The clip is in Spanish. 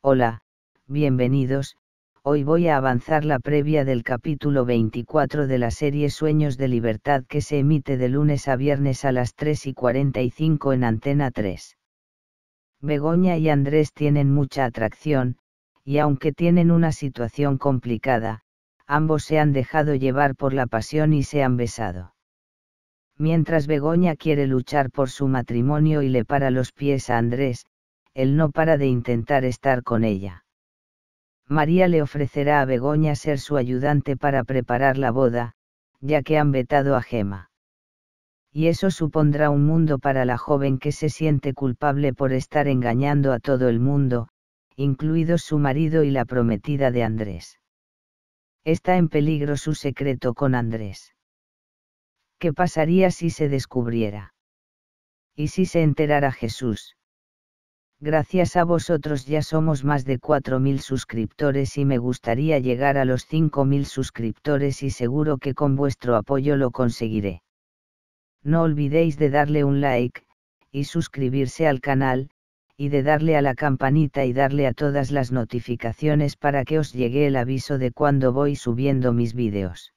Hola, bienvenidos, hoy voy a avanzar la previa del capítulo 24 de la serie Sueños de Libertad que se emite de lunes a viernes a las 3 y 45 en Antena 3. Begoña y Andrés tienen mucha atracción, y aunque tienen una situación complicada, ambos se han dejado llevar por la pasión y se han besado. Mientras Begoña quiere luchar por su matrimonio y le para los pies a Andrés, él no para de intentar estar con ella. María le ofrecerá a Begoña ser su ayudante para preparar la boda, ya que han vetado a Gema. Y eso supondrá un mundo para la joven que se siente culpable por estar engañando a todo el mundo, incluidos su marido y la prometida de Andrés. Está en peligro su secreto con Andrés. ¿Qué pasaría si se descubriera? ¿Y si se enterara Jesús? Gracias a vosotros ya somos más de 4.000 suscriptores y me gustaría llegar a los 5.000 suscriptores y seguro que con vuestro apoyo lo conseguiré. No olvidéis de darle un like, y suscribirse al canal, y de darle a la campanita y darle a todas las notificaciones para que os llegue el aviso de cuando voy subiendo mis vídeos.